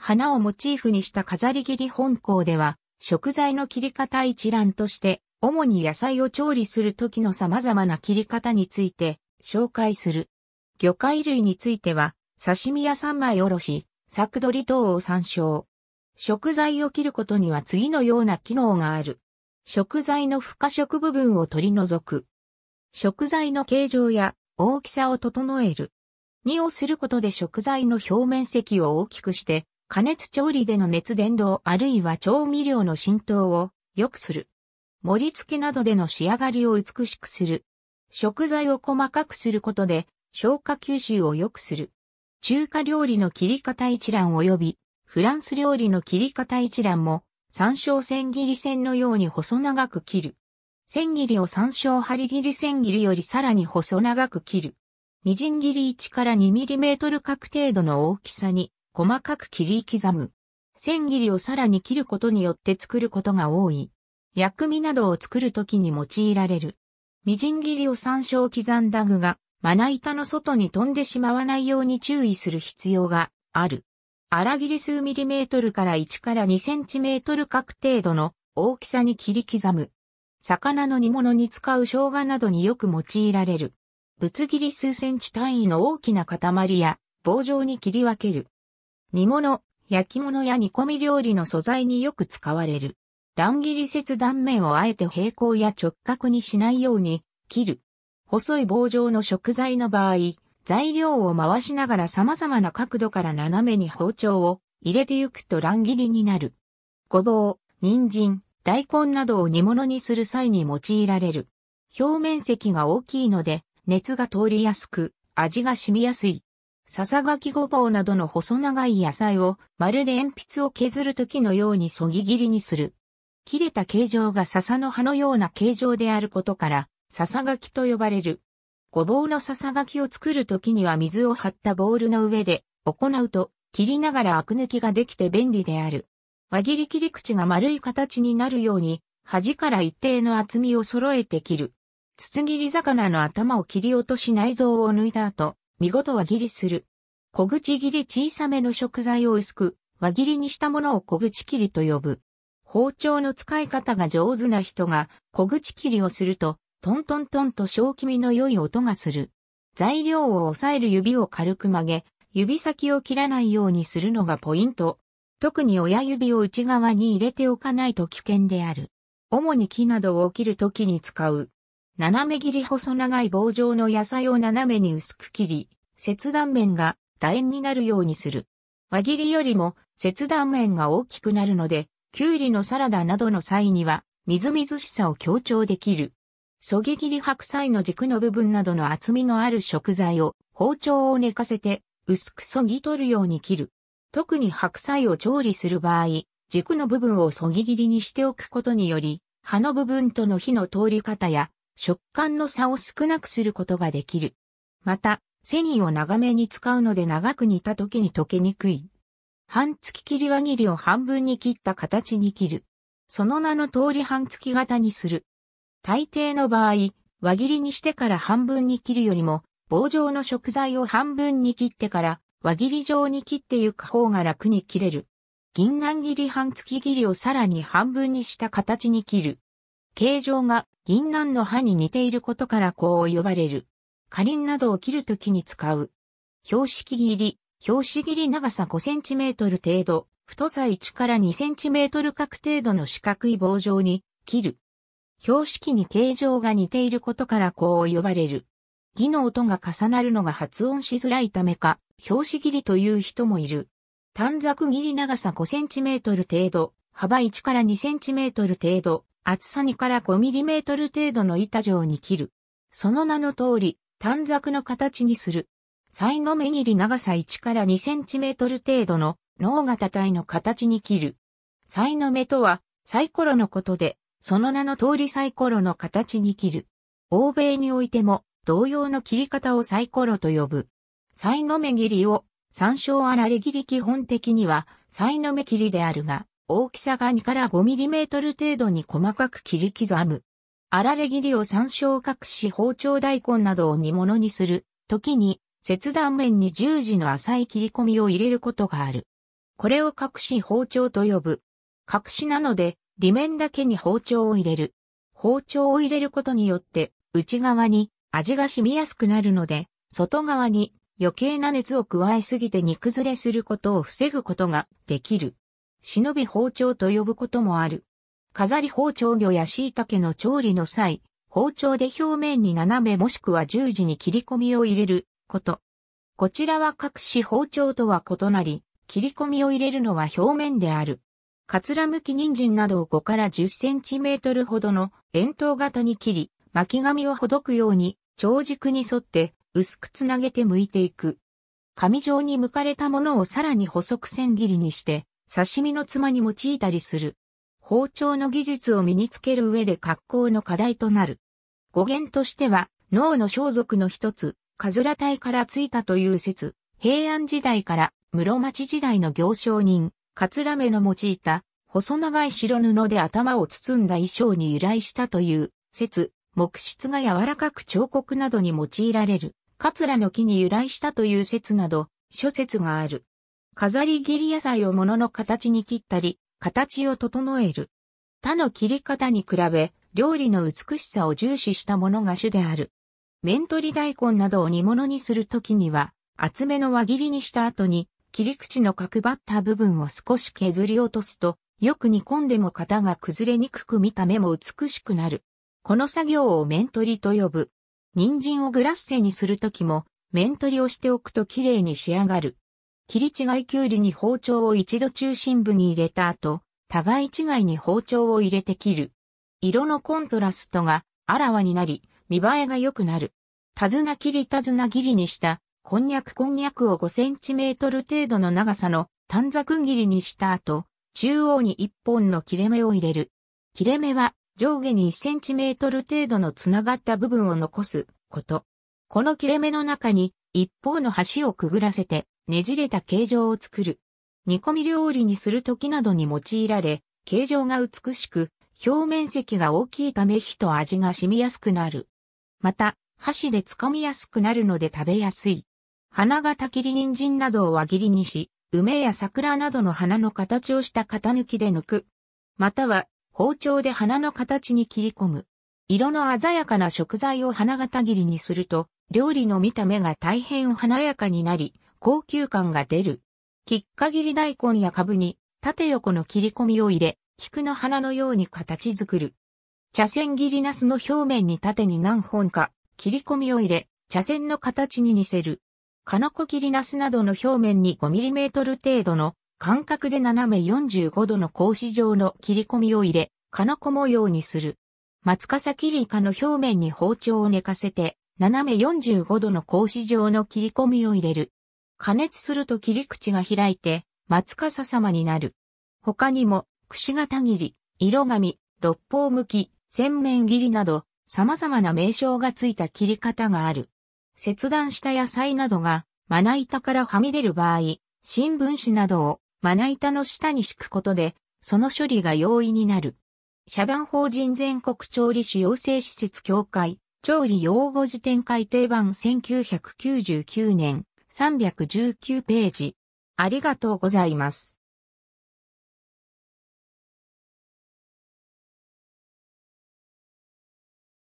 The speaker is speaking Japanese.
花をモチーフにした飾り切り本校では、食材の切り方一覧として、主に野菜を調理する時の様々な切り方について紹介する。魚介類については、刺身や三枚おろし、作取り等を参照。食材を切ることには次のような機能がある。食材の不可食部分を取り除く。食材の形状や大きさを整える。2をすることで食材の表面積を大きくして加熱調理での熱伝導あるいは調味料の浸透を良くする。盛り付けなどでの仕上がりを美しくする。食材を細かくすることで消化吸収を良くする。中華料理の切り方一覧及びフランス料理の切り方一覧も山椒千切り線のように細長く切る。千切りを山椒針切り千切りよりさらに細長く切る。みじん切り1から2ミリメートル角程度の大きさに細かく切り刻む。千切りをさらに切ることによって作ることが多い。薬味などを作るときに用いられる。みじん切りを参照刻んだ具が、まな板の外に飛んでしまわないように注意する必要がある。荒切り数ミリメートルから1から2センチメートル角程度の大きさに切り刻む。魚の煮物に使う生姜などによく用いられる。ぶつ切り数センチ単位の大きな塊や棒状に切り分ける。煮物、焼き物や煮込み料理の素材によく使われる。乱切り切断面をあえて平行や直角にしないように切る。細い棒状の食材の場合、材料を回しながら様々な角度から斜めに包丁を入れてゆくと乱切りになる。ごぼう、人参、大根などを煮物にする際に用いられる。表面積が大きいので、熱が通りやすく、味が染みやすい。笹垣がきごぼうなどの細長い野菜を、まるで鉛筆を削る時のようにそぎ切りにする。切れた形状が笹の葉のような形状であることから、笹がきと呼ばれる。ごぼうの笹がきを作る時には水を張ったボールの上で行うと、切りながらアク抜きができて便利である。輪切り切り口が丸い形になるように、端から一定の厚みを揃えて切る。筒切り魚の頭を切り落とし内臓を抜いた後、見事輪切りする。小口切り小さめの食材を薄く、輪切りにしたものを小口切りと呼ぶ。包丁の使い方が上手な人が小口切りをすると、トントントンと小気味の良い音がする。材料を押さえる指を軽く曲げ、指先を切らないようにするのがポイント。特に親指を内側に入れておかないと危険である。主に木などを切るときに使う。斜め切り細長い棒状の野菜を斜めに薄く切り、切断面が楕円になるようにする。輪切りよりも切断面が大きくなるので、きゅうりのサラダなどの際には、みずみずしさを強調できる。そぎ切り白菜の軸の部分などの厚みのある食材を包丁を寝かせて薄くそぎ取るように切る。特に白菜を調理する場合、軸の部分をそぎ切りにしておくことにより、葉の部分との火の通り方や食感の差を少なくすることができる。また、繊維を長めに使うので長く煮た時に溶けにくい。半月切り輪切りを半分に切った形に切る。その名の通り半月型にする。大抵の場合、輪切りにしてから半分に切るよりも、棒状の食材を半分に切ってから輪切り状に切ってゆく方が楽に切れる。銀杏切り半月切りをさらに半分にした形に切る。形状が銀杏の葉に似ていることからこう呼ばれる。花輪などを切るときに使う。標識切り、標識切り長さ5センチメートル程度、太さ1から2センチメートル角程度の四角い棒状に切る。標識に形状が似ていることからこう呼ばれる。儀の音が重なるのが発音しづらいためか、標識切りという人もいる。短冊切り長さ5センチメートル程度、幅1から2センチメートル程度、厚さ2から5ミリメートル程度の板状に切る。その名の通り、短冊の形にする。才の目切り長さ1から2センチメートル程度の脳型体の形に切る。才の目とは、サイコロのことで、その名の通りサイコロの形に切る。欧米においても、同様の切り方をサイコロと呼ぶ。才の目切りを、参照あられ切り基本的には、才の目切りであるが、大きさが2から5ミリメートル程度に細かく切り刻む。あられ切りを参照隠し包丁大根などを煮物にする、時に、切断面に十字の浅い切り込みを入れることがある。これを隠し包丁と呼ぶ。隠しなので、裏面だけに包丁を入れる。包丁を入れることによって、内側に味が染みやすくなるので、外側に余計な熱を加えすぎて煮崩れすることを防ぐことができる。忍び包丁と呼ぶこともある。飾り包丁魚や椎茸の調理の際、包丁で表面に斜めもしくは十字に切り込みを入れること。こちらは各種包丁とは異なり、切り込みを入れるのは表面である。かつらむき人参などを5から10センチメートルほどの円筒型に切り、巻き紙をほどくように長軸に沿って薄くつなげて剥いていく。紙状に剥かれたものをさらに細く千切りにして、刺身の妻に用いたりする。包丁の技術を身につける上で格好の課題となる。語源としては、脳の装束の一つ、カズラ隊からついたという説、平安時代から室町時代の行商人、カツラメの用いた、細長い白布で頭を包んだ衣装に由来したという説、木質が柔らかく彫刻などに用いられる、カツラの木に由来したという説など、諸説がある。飾り切り野菜を物の形に切ったり、形を整える。他の切り方に比べ、料理の美しさを重視したものが主である。面取り大根などを煮物にするときには、厚めの輪切りにした後に、切り口の角張った部分を少し削り落とすと、よく煮込んでも型が崩れにくく見た目も美しくなる。この作業を面取りと呼ぶ。人参をグラッセにするときも、面取りをしておくと綺麗に仕上がる。切り違いきゅうりに包丁を一度中心部に入れた後、互い違いに包丁を入れて切る。色のコントラストがあらわになり、見栄えが良くなる。手綱切り手綱切りにした、こんにゃくこんにゃくを5センチメートル程度の長さの短冊切りにした後、中央に1本の切れ目を入れる。切れ目は上下に1センチメートル程度のつながった部分を残すこと。この切れ目の中に一方の端をくぐらせてねじれた形状を作る。煮込み料理にする時などに用いられ、形状が美しく、表面積が大きいため火と味が染みやすくなる。また、箸で掴みやすくなるので食べやすい。花が切り人参などを輪切りにし、梅や桜などの花の形をした型抜きで抜く。または、包丁で花の形に切り込む。色の鮮やかな食材を花形切りにすると、料理の見た目が大変華やかになり、高級感が出る。きっかぎり大根や株に縦横の切り込みを入れ、菊の花のように形作る。茶筅切りナスの表面に縦に何本か切り込みを入れ、茶筅の形に似せる。金子切りナスなどの表面に5トル程度の間隔で斜め45度の格子状の切り込みを入れ、金子模様にする。松笠切りイカの表面に包丁を寝かせて、斜め45度の格子状の切り込みを入れる。加熱すると切り口が開いて、松笠様になる。他にも、串形切り、色紙、六方向き、洗面切りなど、様々な名称がついた切り方がある。切断した野菜などが、まな板からはみ出る場合、新聞紙などをまな板の下に敷くことで、その処理が容易になる。社団法人全国調理師養成施設協会、調理用語辞典改定版1999年、319ページ。ありがとうございます。